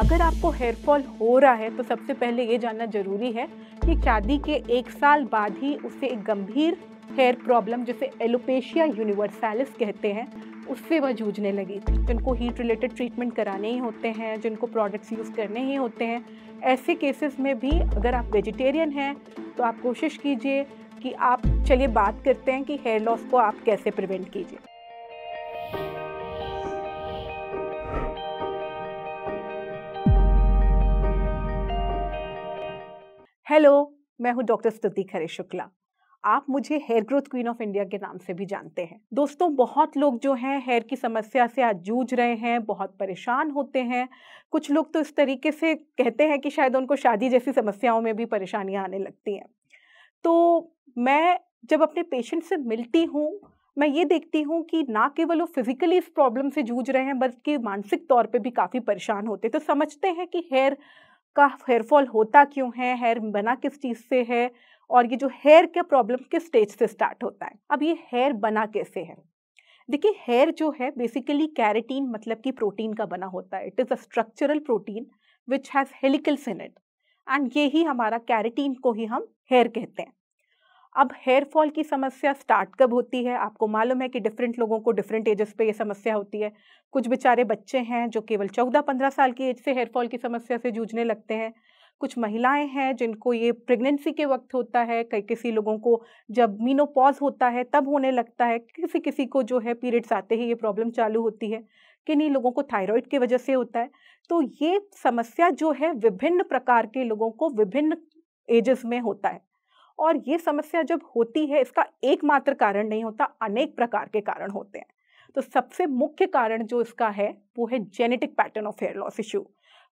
अगर आपको hair fall हो रहा है तो सबसे पहले ये जानना ज़रूरी है कि शादी के एक साल बाद ही उसे एक गंभीर हेयर प्रॉब्लम जिसे एलोपेशिया यूनिवर्सैलिस कहते हैं उससे वह जूझने लगी जिनको हीट रिलेटेड ट्रीटमेंट कराने ही होते हैं जिनको प्रोडक्ट्स यूज़ करने ही होते हैं ऐसे केसेस में भी अगर आप वेजिटेरियन हैं तो आप कोशिश कीजिए कि आप चलिए बात करते हैं कि हेयर लॉस को आप कैसे प्रिवेंट कीजिए हेलो मैं हूं डॉक्टर स्तुति खरे शुक्ला आप मुझे hair growth queen of India के नाम से भी जानते हैं दोस्तों बहुत लोग जो हैं हेयर की समस्या से आज जूझ रहे हैं बहुत परेशान होते हैं कुछ लोग तो इस तरीके से कहते हैं कि शायद उनको शादी जैसी समस्याओं में भी परेशानियाँ आने लगती हैं तो मैं जब अपने पेशेंट से मिलती हूँ मैं ये देखती हूँ कि ना केवल वो फिजिकली इस प्रॉब्लम से जूझ रहे हैं बल्कि मानसिक तौर पे भी काफ़ी परेशान होते तो समझते हैं कि हेयर का हेयर फॉल होता क्यों है हेयर बना किस चीज़ से है और ये जो हेयर का प्रॉब्लम किस स्टेज से स्टार्ट होता है अब ये हेयर बना कैसे है देखिए हेयर जो है बेसिकली कैरेटीन मतलब कि प्रोटीन का बना होता है it is a structural protein which has helicals in it and ये ही हमारा कैरेटीन को ही हम हेयर कहते हैं अब हेयर फॉल की समस्या स्टार्ट कब होती है आपको मालूम है कि डिफरेंट लोगों को डिफरेंट एजेस पे ये समस्या होती है कुछ बेचारे बच्चे हैं जो केवल चौदह पंद्रह साल की एज से हेयर फॉल की समस्या से जूझने लगते हैं कुछ महिलाएं हैं जिनको ये प्रेगनेंसी के वक्त होता है कई किसी लोगों को जब मीनोपॉज होता है तब होने लगता है किसी किसी को जो है पीरियड्स आते ही ये प्रॉब्लम चालू होती है किन्हीं लोगों को थायराइड की वजह से होता है तो ये समस्या जो है विभिन्न प्रकार के लोगों को विभिन्न एजेस में होता है और ये समस्या जब होती है इसका एकमात्र कारण नहीं होता अनेक प्रकार के कारण होते हैं तो सबसे मुख्य कारण जो इसका है वो है genetic pattern of hair loss issue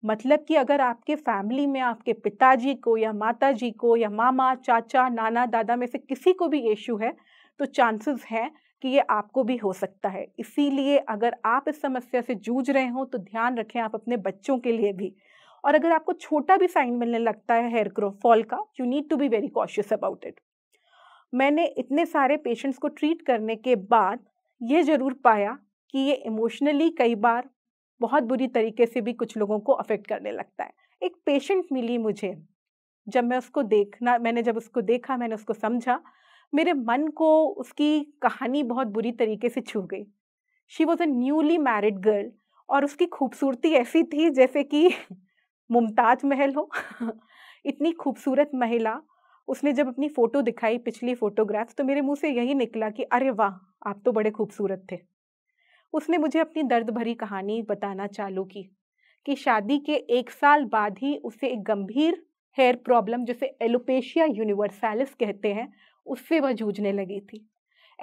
मतलब कि अगर आपके फैमिली में आपके पिताजी को या माताजी को या मामा चाचा नाना दादा में से किसी को भी इश्यू है तो चांसेस हैं कि ये आपको भी हो सकता है इसीलिए अगर आप इस समस्या से जूझ रहे हो तो ध्यान रखें आप अपने बच्चों के लिए भी और अगर आपको छोटा भी साइन मिलने लगता है हेयर ग्रो फॉल का you need to be very cautious about it मैंने इतने सारे पेशेंट्स को ट्रीट करने के बाद ये ज़रूर पाया कि ये इमोशनली कई बार बहुत बुरी तरीके से भी कुछ लोगों को अफेक्ट करने लगता है एक पेशेंट मिली मुझे जब मैं उसको देखना मैंने जब उसको देखा मैंने उसको समझा मेरे मन को उसकी कहानी बहुत बुरी तरीके से छू गई she was a newly married girl और उसकी खूबसूरती ऐसी थी जैसे कि मुमताज महल हो इतनी खूबसूरत महिला उसने जब अपनी फ़ोटो दिखाई पिछली फ़ोटोग्राफ तो मेरे मुंह से यही निकला कि अरे वाह आप तो बड़े खूबसूरत थे उसने मुझे अपनी दर्द भरी कहानी बताना चालू की कि शादी के एक साल बाद ही उसे एक गंभीर हेयर प्रॉब्लम जिसे एलोपेशिया यूनिवर्सैलिस कहते हैं उससे वह जूझने लगी थी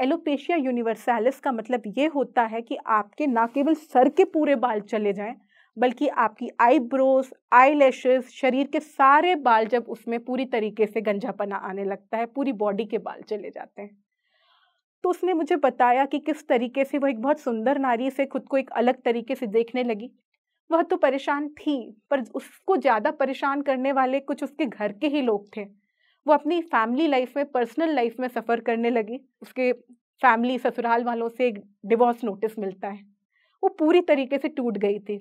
एलोपेशिया यूनिवर्सैलिस का मतलब ये होता है कि आपके ना केवल सर के पूरे बाल चले जाएं बल्कि आपकी आईब्रोज आई लैशेज शरीर के सारे बाल जब उसमें पूरी तरीके से गंजापना आने लगता है पूरी बॉडी के बाल चले जाते हैं तो उसने मुझे बताया कि किस तरीके से वह एक बहुत सुंदर नारी से खुद को एक अलग तरीके से देखने लगी वह तो परेशान थी पर उसको ज़्यादा परेशान करने वाले कुछ उसके घर के ही लोग थे वो अपनी फैमिली लाइफ में पर्सनल लाइफ में सफ़र करने लगी उसके फैमिली ससुराल वालों से एक डिवोर्स नोटिस मिलता है वो पूरी तरीके से टूट गई थी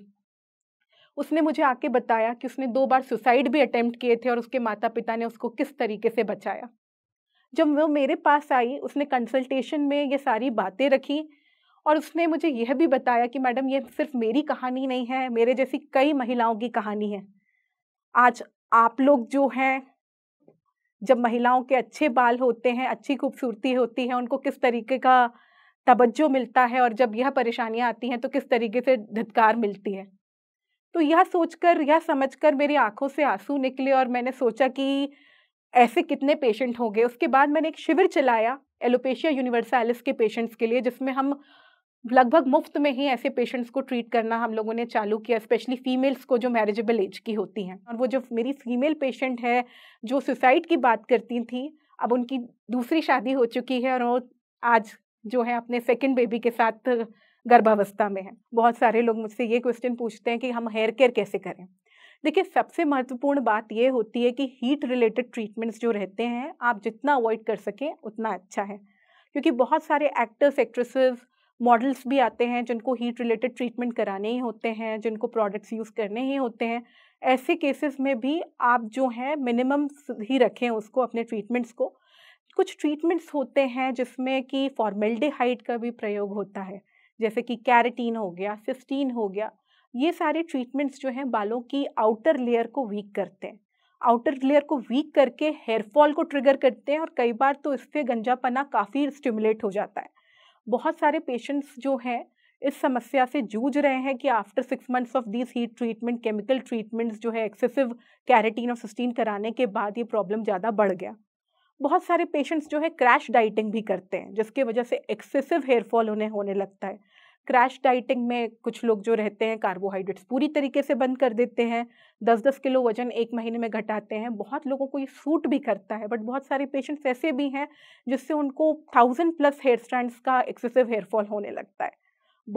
उसने मुझे आके बताया कि उसने दो बार सुसाइड भी अटैम्प्ट किए थे और उसके माता पिता ने उसको किस तरीके से बचाया जब वो मेरे पास आई उसने कंसल्टेशन में ये सारी बातें रखी और उसने मुझे यह भी बताया कि मैडम ये सिर्फ मेरी कहानी नहीं है मेरे जैसी कई महिलाओं की कहानी है आज आप लोग जो हैं जब महिलाओं के अच्छे बाल होते हैं अच्छी खूबसूरती होती है उनको किस तरीके का तवज्जो मिलता है और जब यह परेशानियाँ आती हैं तो किस तरीके से धत्कार मिलती है तो यह सोचकर यह समझकर मेरी आंखों से आंसू निकले और मैंने सोचा कि ऐसे कितने पेशेंट होंगे उसके बाद मैंने एक शिविर चलाया एलोपेशिया यूनिवर्सलिस के पेशेंट्स के लिए जिसमें हम लगभग मुफ्त में ही ऐसे पेशेंट्स को ट्रीट करना हम लोगों ने चालू किया स्पेशली फीमेल्स को जो मैरिजेबल एज की होती हैं और वो जो मेरी फीमेल पेशेंट है जो सुसाइड की बात करती थी अब उनकी दूसरी शादी हो चुकी है और वो आज जो है अपने सेकेंड बेबी के साथ गर्भावस्था में है बहुत सारे लोग मुझसे ये क्वेश्चन पूछते हैं कि हम हेयर केयर कैसे करें देखिए सबसे महत्वपूर्ण बात ये होती है कि हीट रिलेटेड ट्रीटमेंट्स जो रहते हैं आप जितना अवॉइड कर सकें उतना अच्छा है क्योंकि बहुत सारे एक्टर्स एक्ट्रेसेस मॉडल्स भी आते हैं जिनको हीट रिलेटेड ट्रीटमेंट कराने ही होते हैं जिनको प्रोडक्ट्स यूज़ करने ही होते हैं ऐसे केसेस में भी आप जो हैं मिनिमम ही रखें उसको अपने ट्रीटमेंट्स को कुछ ट्रीटमेंट्स होते हैं जिसमें कि फॉर्मेल्डिहाइड का भी प्रयोग होता है जैसे कि कैरेटीन हो गया सिस्टीन हो गया ये सारे ट्रीटमेंट्स जो हैं बालों की आउटर लेयर को वीक करते हैं आउटर लेयर को वीक करके हेयरफॉल को ट्रिगर करते हैं और कई बार तो इससे गंजापना काफ़ी स्टिमुलेट हो जाता है बहुत सारे पेशेंट्स जो हैं इस समस्या से जूझ रहे हैं कि after six months of this heat treatment chemical treatments जो है एक्सेसिव कैरेटीन और सिस्टीन कराने के बाद ये प्रॉब्लम ज़्यादा बढ़ गया बहुत सारे पेशेंट्स जो है क्रैश डाइटिंग भी करते हैं जिसकी वजह से एक्सेसिव हेयर फॉल उन्हें होने लगता है क्रैश डाइटिंग में कुछ लोग जो रहते हैं कार्बोहाइड्रेट्स पूरी तरीके से बंद कर देते हैं दस दस किलो वजन एक महीने में घटाते हैं बहुत लोगों को ये सूट भी करता है बट बहुत सारे पेशेंट्स ऐसे भी हैं जिससे उनको थाउजेंड प्लस हेयर स्टैंड्स का एक्सेसिव हेयर फॉल होने लगता है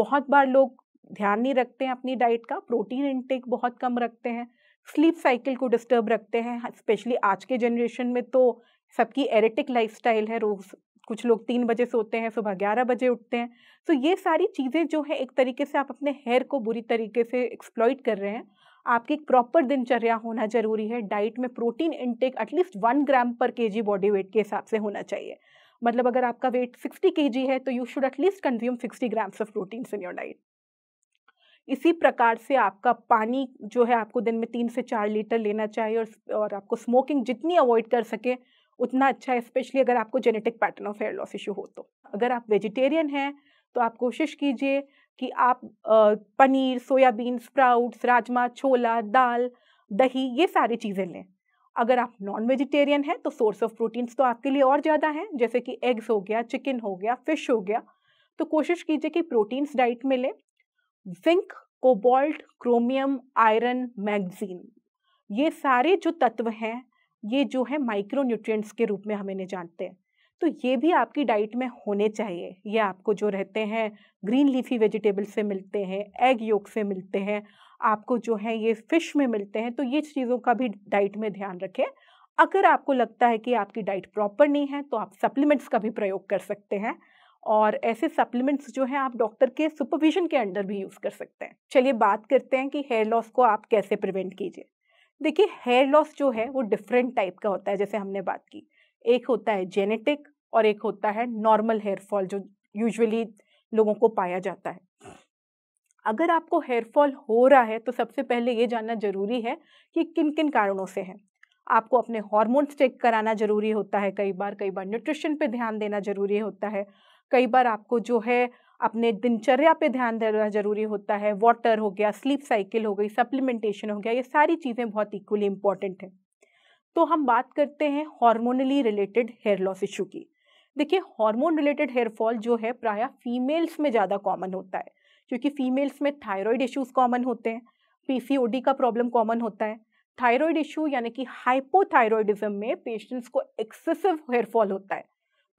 बहुत बार लोग ध्यान नहीं रखते हैं अपनी डाइट का प्रोटीन इनटेक बहुत कम रखते हैं स्लीप साइकिल को डिस्टर्ब रखते हैं स्पेशली आज के जनरेशन में तो सबकी एरेटिक स्टाइल है रोज़ कुछ लोग तीन बजे सोते हैं सुबह ग्यारह बजे उठते हैं सो तो ये सारी चीज़ें जो है एक तरीके से आप अपने हेयर को बुरी तरीके से एक्सप्लॉइट कर रहे हैं आपकी एक प्रॉपर दिनचर्या होना जरूरी है डाइट में protein intake at least one gram per के बॉडी वेट के हिसाब से होना चाहिए मतलब अगर आपका वेट सिक्सटी के है तो you should at least consume sixty grams of protein in your diet इसी प्रकार से आपका पानी जो है आपको दिन में तीन से चार लीटर लेना चाहिए और, और आपको स्मोकिंग जितनी अवॉइड कर सके उतना अच्छा है स्पेशली अगर आपको genetic pattern of hair loss issue हो तो अगर आप वेजिटेरियन हैं तो आप कोशिश कीजिए कि आप पनीर सोयाबीन स्प्राउट्स राजमा छोला दाल दही ये सारी चीज़ें लें अगर आप नॉन वेजिटेरियन हैं तो सोर्स ऑफ प्रोटीन्स तो आपके लिए और ज़्यादा हैं जैसे कि एग्स हो गया चिकन हो गया फिश हो गया तो कोशिश कीजिए कि प्रोटीन्स डाइट में लें zinc cobalt chromium iron magnesium ये सारे जो तत्व हैं ये जो है माइक्रो न्यूट्रिएंट्स के रूप में हम इन्हें जानते हैं तो ये भी आपकी डाइट में होने चाहिए ये आपको जो रहते हैं ग्रीन लीफी वेजिटेबल से मिलते हैं एग योग से मिलते हैं आपको जो है ये फिश में मिलते हैं तो ये चीज़ों का भी डाइट में ध्यान रखें अगर आपको लगता है कि आपकी डाइट प्रॉपर नहीं है तो आप सप्लीमेंट्स का भी प्रयोग कर सकते हैं और ऐसे सप्लीमेंट्स जो हैं आप डॉक्टर के सुपरविजन के अंडर भी यूज़ कर सकते हैं चलिए बात करते हैं कि हेयर लॉस को आप कैसे प्रिवेंट कीजिए देखिए हेयर लॉस जो है वो डिफरेंट टाइप का होता है जैसे हमने बात की एक होता है जेनेटिक और एक होता है नॉर्मल हेयर फॉल जो यूजुअली लोगों को पाया जाता है अगर आपको हेयर फॉल हो रहा है तो सबसे पहले ये जानना ज़रूरी है कि किन किन कारणों से है आपको अपने हॉर्मोन्स चेक कराना ज़रूरी होता है कई बार कई बार न्यूट्रिशन पे ध्यान देना ज़रूरी होता है कई बार आपको जो है अपने दिनचर्या पे ध्यान देना ज़रूरी होता है वाटर हो गया स्लीप साइकिल हो गई सप्लीमेंटेशन हो गया ये सारी चीज़ें बहुत इक्वली इम्पॉर्टेंट हैं तो हम बात करते हैं hormonally related hair loss issue की देखिए हार्मोन रिलेटेड हेयर फॉल जो है प्रायः फीमेल्स में ज़्यादा कॉमन होता है क्योंकि फीमेल्स में थायराइड इश्यूज कॉमन होते हैं पीसीओडी का प्रॉब्लम कॉमन होता है थायराइड इशू यानी कि हाइपोथायरॉयडिज्म में पेशेंट्स को एक्सेसिव हेयर फॉल होता है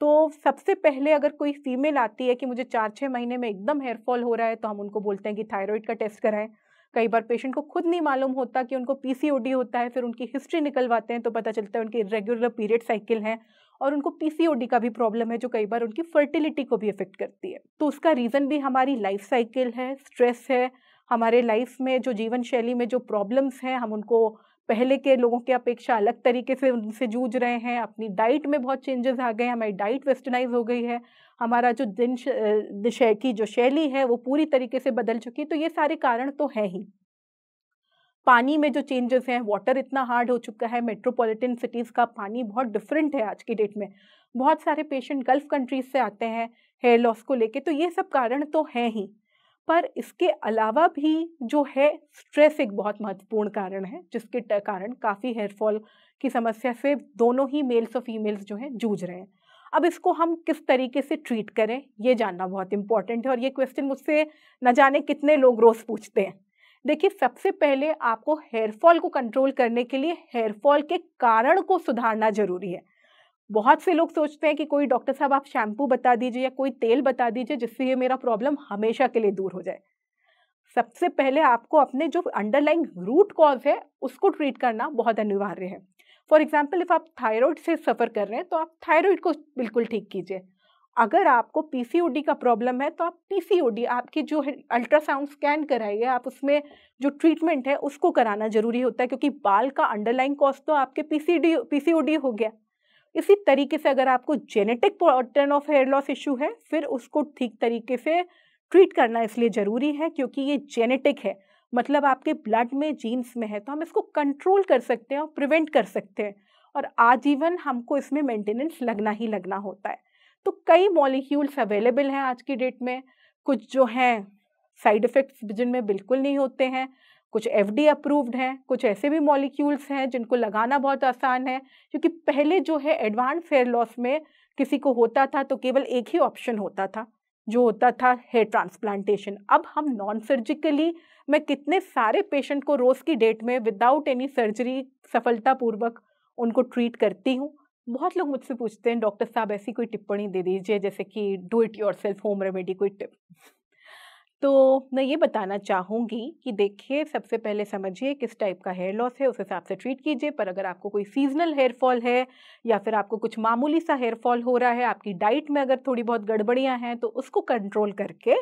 तो सबसे पहले अगर कोई फीमेल आती है कि मुझे चार छः महीने में एकदम हेयरफॉल हो रहा है तो हम उनको बोलते हैं कि थायराइड का टेस्ट कराएं कई बार पेशेंट को खुद नहीं मालूम होता कि उनको पीसीओडी होता है फिर उनकी हिस्ट्री निकलवाते हैं तो पता चलता है उनकी रेगुलर पीरियड साइकिल हैं और उनको पीसीओडी का भी प्रॉब्लम है जो कई बार उनकी फर्टिलिटी को भी इफेक्ट करती है तो उसका रीज़न भी हमारी लाइफ साइकिल है स्ट्रेस है हमारे लाइफ में जो जीवन शैली में जो प्रॉब्लम्स हैं हम उनको पहले के लोगों की अपेक्षा अलग तरीके से उनसे जूझ रहे हैं अपनी डाइट में बहुत चेंजेस आ गए हैं हमारी डाइट वेस्टर्नाइज हो गई है हमारा जो दिन दिशा की जो शैली है वो पूरी तरीके से बदल चुकी है तो ये सारे कारण तो हैं ही पानी में जो चेंजेस हैं वाटर इतना हार्ड हो चुका है मेट्रोपॉलिटन सिटीज़ का पानी बहुत डिफरेंट है आज की डेट में बहुत सारे पेशेंट गल्फ़ कंट्रीज से आते हैं हेयर लॉस को लेके तो ये सब कारण तो हैं ही पर इसके अलावा भी जो है स्ट्रेस एक बहुत महत्वपूर्ण कारण है जिसके कारण काफ़ी हेयरफॉल की समस्या से दोनों ही मेल्स और फीमेल्स जो हैं जूझ रहे हैं अब इसको हम किस तरीके से ट्रीट करें ये जानना बहुत इंपॉर्टेंट है और ये क्वेश्चन मुझसे न जाने कितने लोग रोज़ पूछते हैं देखिए सबसे पहले आपको हेयरफॉल को कंट्रोल करने के लिए हेयरफॉल के कारण को सुधारना जरूरी है बहुत से लोग सोचते हैं कि कोई डॉक्टर साहब आप शैम्पू बता दीजिए या कोई तेल बता दीजिए जिससे ये मेरा प्रॉब्लम हमेशा के लिए दूर हो जाए सबसे पहले आपको अपने जो अंडरलाइंग रूट कॉज है उसको ट्रीट करना बहुत अनिवार्य है फॉर एग्जाम्पल इफ़ आप थायराइड से सफ़र कर रहे हैं तो आप थायराइड को बिल्कुल ठीक कीजिए अगर आपको पी का प्रॉब्लम है तो आप पी आपकी जो है अल्ट्रासाउंड स्कैन कराइए आप उसमें जो ट्रीटमेंट है उसको कराना ज़रूरी होता है क्योंकि बाल का अंडरलाइन कॉज तो आपके पी सी हो गया इसी तरीके से अगर आपको genetic pattern of hair loss issue है फिर उसको ठीक तरीके से ट्रीट करना इसलिए ज़रूरी है क्योंकि ये जेनेटिक है मतलब आपके ब्लड में जीन्स में है तो हम इसको कंट्रोल कर सकते हैं और प्रिवेंट कर सकते हैं और आजीवन हमको इसमें मेंटेनेंस लगना ही लगना होता है तो कई मॉलिक्यूल्स अवेलेबल हैं आज की डेट में कुछ जो हैं साइड इफ़ेक्ट्स जिनमें बिल्कुल नहीं होते हैं कुछ एफ अप्रूव्ड हैं कुछ ऐसे भी मॉलिक्यूल्स हैं जिनको लगाना बहुत आसान है क्योंकि पहले जो है एडवांस हेयर लॉस में किसी को होता था तो केवल एक ही ऑप्शन होता था जो होता था हेयर ट्रांसप्लांटेशन अब हम नॉन सर्जिकली मैं कितने सारे पेशेंट को रोज़ की डेट में विदाउट एनी सर्जरी सफलतापूर्वक उनको ट्रीट करती हूँ बहुत लोग मुझसे पूछते हैं डॉक्टर साहब ऐसी कोई टिप्पणी दे दीजिए जैसे कि do it yourself home remedy कोई टिप तो मैं ये बताना चाहूँगी कि देखिए सबसे पहले समझिए किस टाइप का हेयर लॉस है उस हिसाब से ट्रीट कीजिए पर अगर आपको कोई सीजनल हेयर फॉल है या फिर आपको कुछ मामूली सा हेयर फॉल हो रहा है आपकी डाइट में अगर थोड़ी बहुत गड़बड़ियाँ हैं तो उसको कंट्रोल करके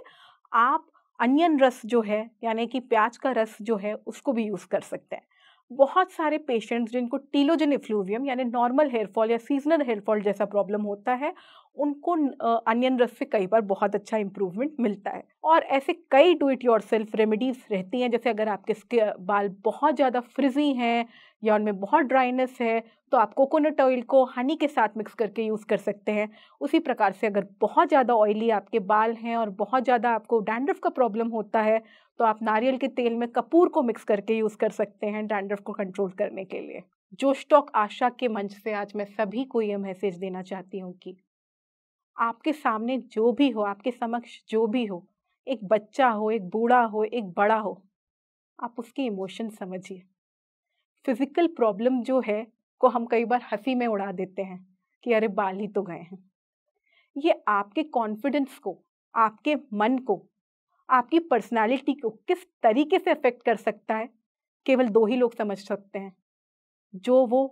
आप अनियन रस जो है यानी कि प्याज का रस जो है उसको भी यूज़ कर सकते हैं बहुत सारे पेशेंट्स जिनको टीलोजन इफ्लूवियम यानी नॉर्मल हेयर फॉल या सीजनल हेयर फॉल जैसा प्रॉब्लम होता है उनको अनियन रस से कई बार बहुत अच्छा इम्प्रूवमेंट मिलता है और ऐसे कई do it yourself remedies रहती हैं जैसे अगर आपके बाल बहुत ज़्यादा फ्रिजी हैं या उनमें बहुत ड्राइनेस है तो आप कोकोनट ऑयल को हनी के साथ मिक्स करके यूज़ कर सकते हैं उसी प्रकार से अगर बहुत ज़्यादा ऑयली आपके बाल हैं और बहुत ज़्यादा आपको डैंड्रफ का प्रॉब्लम होता है तो आप नारियल के तेल में कपूर को मिक्स करके यूज़ कर सकते हैं डैंड्रफ को कंट्रोल करने के लिए जोश टॉक आशा के मंच से आज मैं सभी को ये मैसेज देना चाहती हूँ कि आपके सामने जो भी हो आपके समक्ष जो भी हो एक बच्चा हो एक बूढ़ा हो एक बड़ा हो आप उसकी इमोशन समझिए फिज़िकल प्रॉब्लम जो है को हम कई बार हंसी में उड़ा देते हैं कि अरे बाल ही तो गए हैं ये आपके कॉन्फिडेंस को आपके मन को आपकी पर्सनालिटी को किस तरीके से अफेक्ट कर सकता है केवल दो ही लोग समझ सकते हैं जो वो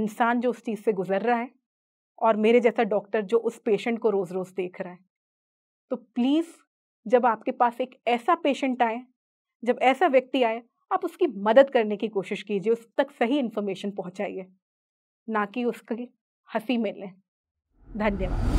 इंसान जो उस चीज़ से गुजर रहा है और मेरे जैसा डॉक्टर जो उस पेशेंट को रोज़ रोज़ देख रहा है तो प्लीज़ जब आपके पास एक ऐसा पेशेंट आए जब ऐसा व्यक्ति आए आप उसकी मदद करने की कोशिश कीजिए उस तक सही इन्फॉर्मेशन पहुँचाइए ना कि उसकी हंसी में लें धन्यवाद